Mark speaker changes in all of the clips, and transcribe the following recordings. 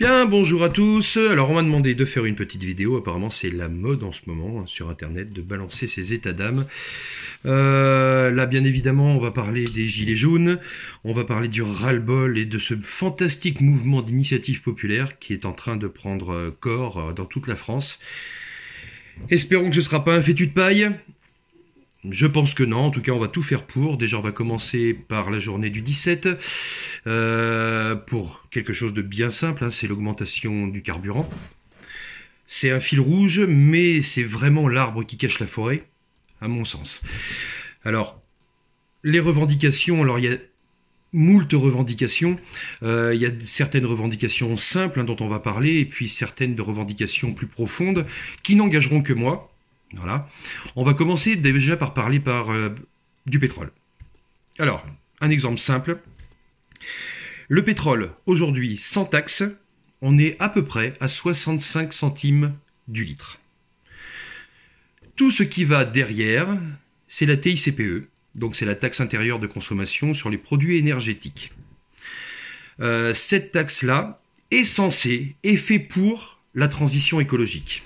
Speaker 1: Bien, bonjour à tous. Alors, on m'a demandé de faire une petite vidéo. Apparemment, c'est la mode en ce moment hein, sur Internet de balancer ses états d'âme. Euh, là, bien évidemment, on va parler des Gilets jaunes, on va parler du ras-le-bol et de ce fantastique mouvement d'initiative populaire qui est en train de prendre euh, corps euh, dans toute la France. Espérons que ce ne sera pas un fétu de paille. Je pense que non, en tout cas on va tout faire pour. Déjà on va commencer par la journée du 17 euh, pour quelque chose de bien simple, hein, c'est l'augmentation du carburant. C'est un fil rouge, mais c'est vraiment l'arbre qui cache la forêt, à mon sens. Alors, les revendications, alors il y a moult revendications. Euh, il y a certaines revendications simples hein, dont on va parler, et puis certaines de revendications plus profondes qui n'engageront que moi. Voilà. On va commencer déjà par parler par, euh, du pétrole. Alors, un exemple simple. Le pétrole, aujourd'hui, sans taxe, on est à peu près à 65 centimes du litre. Tout ce qui va derrière, c'est la TICPE, donc c'est la taxe intérieure de consommation sur les produits énergétiques. Euh, cette taxe-là est censée, et fait pour la transition écologique.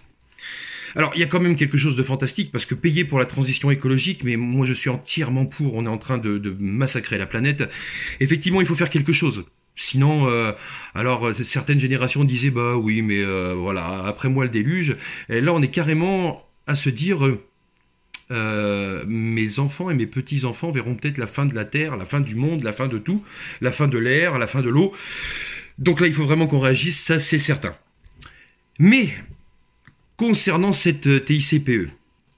Speaker 1: Alors, il y a quand même quelque chose de fantastique parce que payer pour la transition écologique, mais moi je suis entièrement pour, on est en train de, massacrer la planète. Effectivement, il faut faire quelque chose. Sinon, euh, alors certaines générations disaient bah oui, mais euh, voilà, après moi le déluge. Et là, on est carrément à se dire euh, mes enfants et mes petits-enfants verront peut-être la fin de la Terre, la fin du monde, la fin de tout, la fin de l'air, la fin de l'eau. Donc là, il faut vraiment qu'on réagisse, ça c'est certain. Mais Concernant cette euh, TICPE,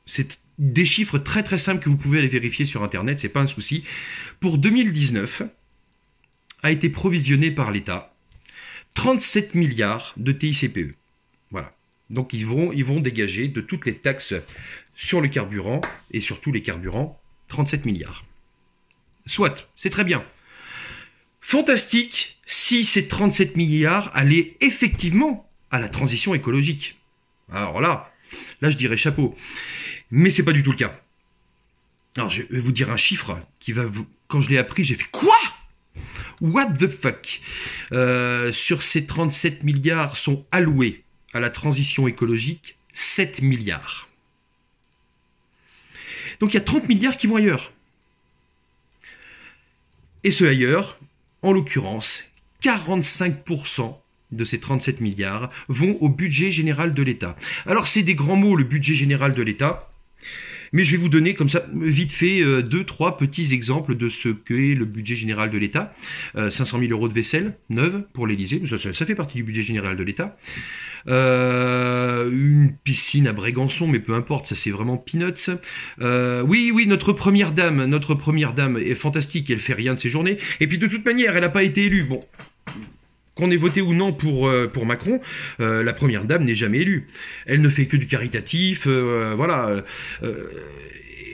Speaker 1: c'est des chiffres très très simples que vous pouvez aller vérifier sur internet, c'est pas un souci. Pour 2019, a été provisionné par l'État 37 milliards de TICPE. Voilà. Donc ils vont, ils vont dégager de toutes les taxes sur le carburant et sur tous les carburants 37 milliards. Soit, c'est très bien. Fantastique si ces 37 milliards allaient effectivement à la transition écologique. Alors là, là je dirais chapeau. Mais c'est pas du tout le cas. Alors je vais vous dire un chiffre qui va vous. Quand je l'ai appris, j'ai fait quoi What the fuck euh, Sur ces 37 milliards sont alloués à la transition écologique 7 milliards. Donc il y a 30 milliards qui vont ailleurs. Et ce ailleurs, en l'occurrence, 45% de ces 37 milliards vont au budget général de l'État. Alors c'est des grands mots, le budget général de l'État. Mais je vais vous donner comme ça, vite fait, euh, deux, trois petits exemples de ce qu'est le budget général de l'État. 500 euh, 000 euros de vaisselle neuve pour l'Élysée, ça, fait partie du budget général de l'État. Euh, une piscine à Brégançon, mais peu importe, ça c'est vraiment peanuts. oui, oui, notre première dame, notre première dame est fantastique, elle fait rien de ses journées. Et puis de toute manière, elle n'a pas été élue. Bon, qu'on ait voté ou non pour, euh, pour Macron, euh, la première dame n'est jamais élue. Elle ne fait que du caritatif, euh, voilà.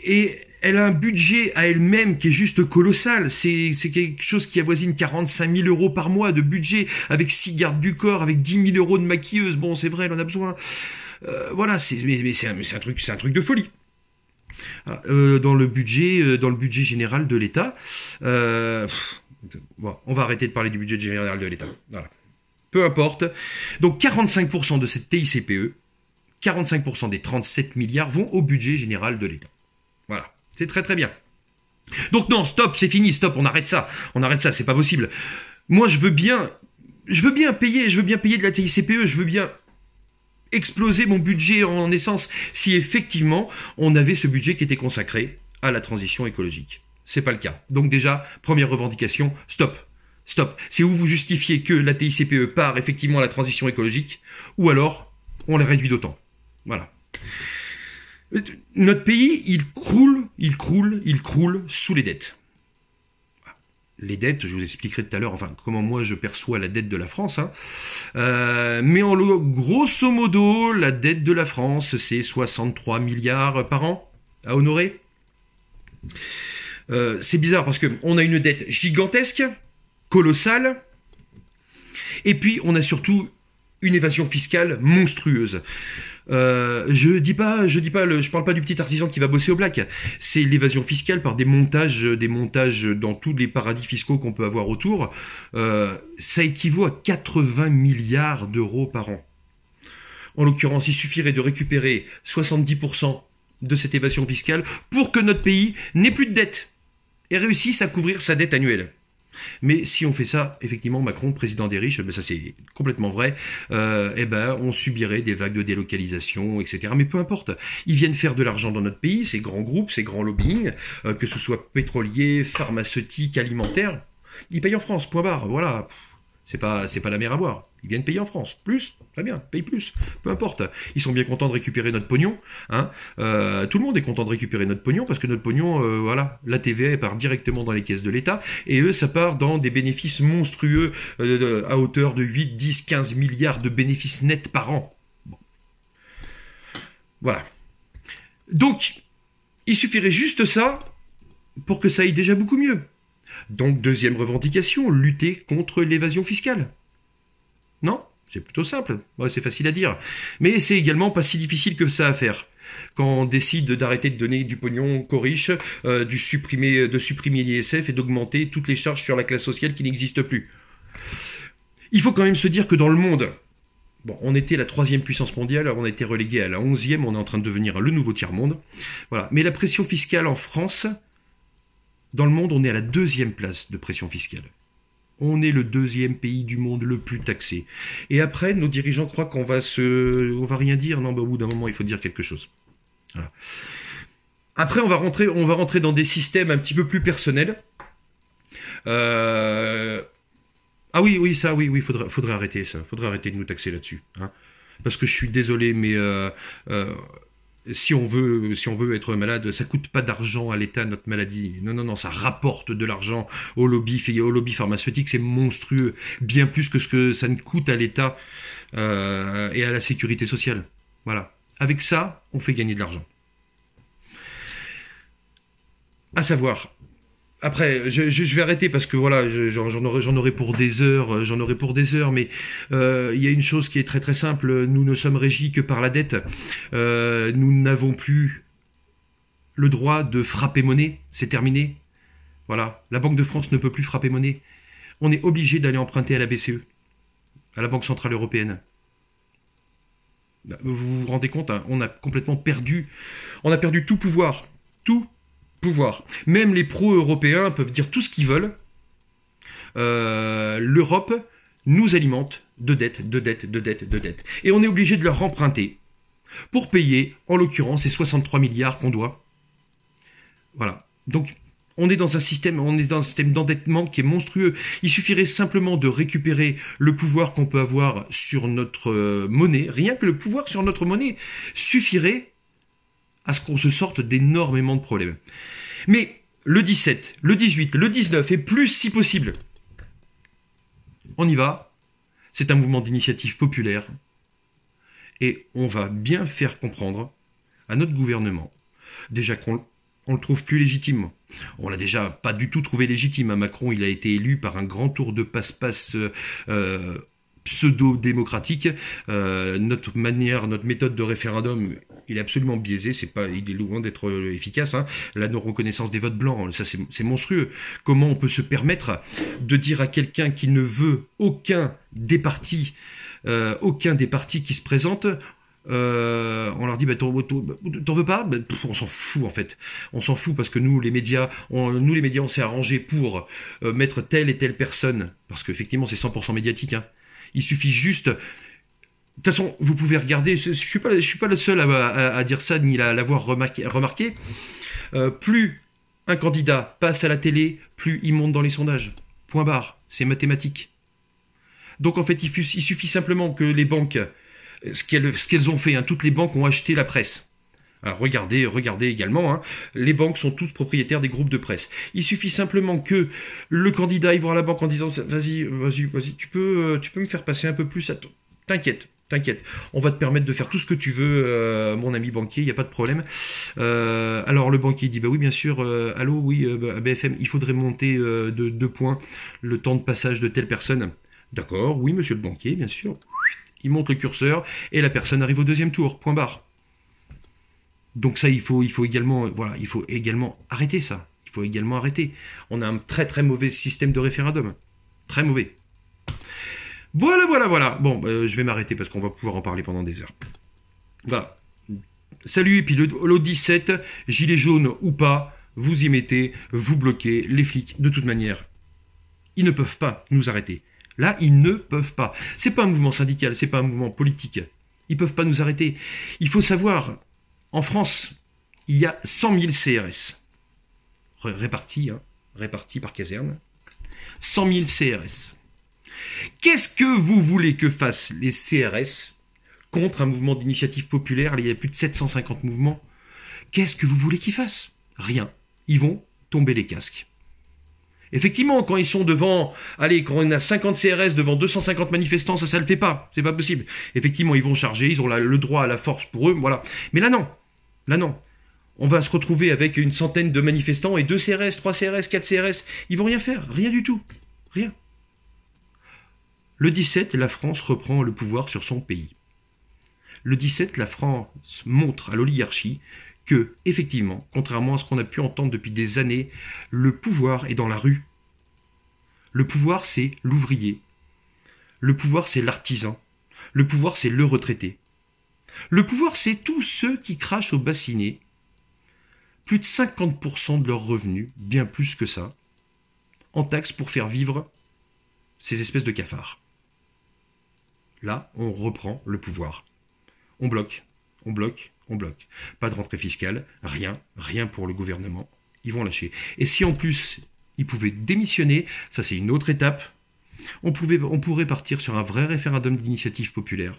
Speaker 1: et elle a un budget à elle-même qui est juste colossal. C'est quelque chose qui avoisine 45 000 euros par mois de budget, avec 6 gardes du corps, avec 10 000 euros de maquilleuse. Bon, c'est vrai, elle en a besoin. voilà, mais, mais c'est un, truc, c'est un truc de folie. Ah, dans le budget, dans le budget général de l'État on va arrêter de parler du budget général de l'État. Voilà. Peu importe. Donc 45% de cette TICPE, 45% des 37 milliards vont au budget général de l'État. Voilà. C'est très très bien. Donc non, stop, c'est fini, stop, on arrête ça. On arrête ça, c'est pas possible. Moi, je veux bien je veux bien payer, je veux bien payer de la TICPE, je veux bien exploser mon budget en essence si effectivement on avait ce budget qui était consacré à la transition écologique. C'est pas le cas. Donc déjà, première revendication, stop. Stop. C'est où vous justifiez que la TICPE part effectivement à la transition écologique, ou alors on la réduit d'autant. Voilà. Notre pays, il croule, il croule, il croule sous les dettes. Les dettes, je vous expliquerai tout à l'heure, enfin, comment moi je perçois la dette de la France. Hein. Euh, mais en grosso modo, la dette de la France, c'est 63 milliards par an à honorer. Euh, c'est bizarre parce qu'on a une dette gigantesque, colossale, et puis on a surtout une évasion fiscale monstrueuse. Euh, je dis pas, je dis pas, je parle pas du petit artisan qui va bosser au black. C'est l'évasion fiscale par des montages, des montages dans tous les paradis fiscaux qu'on peut avoir autour. Euh, ça équivaut à 80 milliards d'euros par an. En l'occurrence, il suffirait de récupérer 70% de cette évasion fiscale pour que notre pays n'ait plus de dette et réussissent à couvrir sa dette annuelle. Mais si on fait ça, effectivement, Macron, président des riches, ben ça c'est complètement vrai, euh, eh ben, on subirait des vagues de délocalisation, etc. Mais peu importe, ils viennent faire de l'argent dans notre pays, ces grands groupes, ces grands lobbying, euh, que ce soit pétrolier, pharmaceutique, alimentaire, ils payent en France, point barre, voilà. C'est pas, c'est pas la mer à boire. Ils viennent payer en France. Plus, très bien, paye plus. Peu importe. Ils sont bien contents de récupérer notre pognon. Hein. Euh, tout le monde est content de récupérer notre pognon parce que notre pognon, euh, voilà, la TVA part directement dans les caisses de l'État et eux, ça part dans des bénéfices monstrueux euh, à hauteur de 8, 10, 15 milliards de bénéfices nets par an. Voilà. Donc, il suffirait juste ça pour que ça aille déjà beaucoup mieux. Donc deuxième revendication, lutter contre l'évasion fiscale. Non C'est plutôt simple, ouais, c'est facile à dire. Mais c'est également pas si difficile que ça à faire quand on décide d'arrêter de donner du pognon qu'aux riches, euh, de supprimer l'ISF et d'augmenter toutes les charges sur la classe sociale qui n'existe plus. Il faut quand même se dire que dans le monde, bon, on était la troisième puissance mondiale, on a été relégué à la onzième, on est en train de devenir le nouveau tiers-monde. Voilà. Mais la pression fiscale en France, dans le monde, on est à la deuxième place de pression fiscale. On est le deuxième pays du monde le plus taxé. Et après, nos dirigeants croient qu'on va se, on va rien dire. Non, bah, au bout d'un moment, il faut dire quelque chose. Voilà. Après, on va rentrer, on va rentrer dans des systèmes un petit peu plus personnels. Euh, ah oui, oui, ça, oui, oui, faudrait, faudrait arrêter ça. Il Faudrait arrêter de nous taxer là-dessus. Hein. Parce que je suis désolé, mais euh, euh, si on veut, si on veut être malade, ça coûte pas d'argent à l'État notre maladie. Non, non, non, ça rapporte de l'argent au lobby, au lobby pharmaceutique, c'est monstrueux, bien plus que ce que ça ne coûte à l'État euh, et à la sécurité sociale. Voilà. Avec ça, on fait gagner de l'argent. À savoir, après, je, vais arrêter parce que voilà, j'en aurais, aurai, pour des heures, euh, j'en aurai pour des heures, mais euh, il y a une chose qui est très très simple, nous ne sommes régis que par la dette, euh, nous n'avons plus le droit de frapper monnaie, c'est terminé. Voilà, la Banque de France ne peut plus frapper monnaie. On est obligé d'aller emprunter à la BCE, à la Banque Centrale Européenne. Vous vous rendez compte, hein, on a complètement perdu, on a perdu tout pouvoir, tout pouvoir. Même les pro-européens peuvent dire tout ce qu'ils veulent. Euh, L'Europe nous alimente de dettes, de dettes, de dettes, de dettes. Et on est obligé de leur emprunter pour payer, en l'occurrence, ces 63 milliards qu'on doit. Voilà. Donc, on est dans un système, on est dans un système d'endettement qui est monstrueux. Il suffirait simplement de récupérer le pouvoir qu'on peut avoir sur notre euh, monnaie. Rien que le pouvoir sur notre monnaie suffirait à ce qu'on se sorte d'énormément de problèmes. Mais le 17, le 18, le 19 et plus si possible. On y va. C'est un mouvement d'initiative populaire. Et on va bien faire comprendre à notre gouvernement, déjà qu'on on le trouve plus légitime. On l'a déjà pas du tout trouvé légitime. à hein. Macron, il a été élu par un grand tour de passe-passe euh, euh, pseudo-démocratique. Euh, notre manière, notre méthode de référendum, il est absolument biaisé. C'est pas, il est loin d'être euh, efficace. Hein. La non-reconnaissance des votes blancs, ça c'est monstrueux. Comment on peut se permettre de dire à quelqu'un qui ne veut aucun des partis, euh, aucun des partis qui se présentent, on leur dit bah, t'en veux pas bah, on s'en fout en fait on s'en fout parce que nous les médias on, nous les médias on s'est arrangé pour mettre telle et telle personne parce qu'effectivement c'est 100% médiatique hein, il suffit juste de toute façon, vous pouvez regarder, je ne suis, pas, suis pas le seul à, dire ça, ni à l'avoir remarqué. Euh, plus un candidat passe à la télé, plus il monte dans les sondages. Point barre, c'est mathématique. Donc en fait, il, il, suffit simplement que les banques, ce qu'elles ont fait, hein, toutes les banques ont acheté la presse regardez, regardez également. Hein. Les banques sont toutes propriétaires des groupes de presse. Il suffit simplement que le candidat aille voir la banque en disant vas-y, vas-y, vas-y, tu peux, euh, tu peux me faire passer un peu plus, t'inquiète. T'inquiète, on va te permettre de faire tout ce que tu veux, euh, mon ami banquier, il n'y a pas de problème. Euh, alors le banquier dit, bah oui, bien sûr, allô, oui, BFM, bah, il faudrait monter de deux points le temps de passage de telle personne. D'accord, oui, monsieur le banquier, bien sûr. Il monte le curseur et la personne arrive au deuxième tour, point barre. Donc ça, il faut, il faut également, euh, voilà, il faut également arrêter ça. Il faut également arrêter. On a un très très mauvais système de référendum, très mauvais. Voilà, voilà, voilà. Bon, bah, euh, je vais m'arrêter parce qu'on va pouvoir en parler pendant des heures. Voilà. Salut, et puis le, 17, gilet jaune ou pas, vous y mettez, vous bloquez, les flics, de toute manière, ils ne peuvent pas nous arrêter. Là, ils ne peuvent pas. C'est pas un mouvement syndical, c'est pas un mouvement politique. Ils peuvent pas nous arrêter. Il faut savoir, en France, il y a 100 000 CRS, répartis, hein. répartis par caserne. 100 000 CRS. Qu'est-ce que vous voulez que fassent les CRS contre un mouvement d'initiative populaire Il y a plus de 750 mouvements. Qu'est-ce que vous voulez qu'ils fassent Rien. Ils vont tomber les casques. Effectivement, quand ils sont devant, allez, quand on a 50 CRS devant 250 manifestants, ça, ça le fait pas. C'est pas possible. Effectivement, ils vont charger, ils ont le droit à la force pour eux, voilà. Mais là, non non. On va se retrouver avec une centaine de manifestants et deux CRS, trois CRS, quatre CRS. Ils vont rien faire, rien du tout. Rien. Le 17, la France reprend le pouvoir sur son pays. Le 17, la France montre à l'oligarchie que, effectivement, contrairement à ce qu'on a pu entendre depuis des années, le pouvoir est dans la rue. Le pouvoir, c'est l'ouvrier. Le pouvoir, c'est l'artisan. Le pouvoir, c'est le retraité. Le pouvoir, c'est tous ceux qui crachent au bassinet plus de 50% de leurs revenus, bien plus que ça, en taxes pour faire vivre ces espèces de cafards. Là, on reprend le pouvoir. On bloque, on bloque, on bloque. Pas de rentrée fiscale, rien, rien pour le gouvernement. Ils vont lâcher. Et si en plus, ils pouvaient démissionner, ça c'est une autre étape, on, pouvait, on pourrait partir sur un vrai référendum d'initiative populaire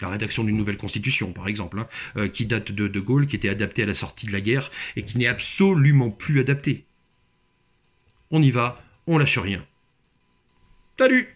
Speaker 1: la rédaction d'une nouvelle constitution, par exemple, hein, euh, qui date de De Gaulle, qui était adaptée à la sortie de la guerre et qui n'est absolument plus adaptée. On y va, on lâche rien. Salut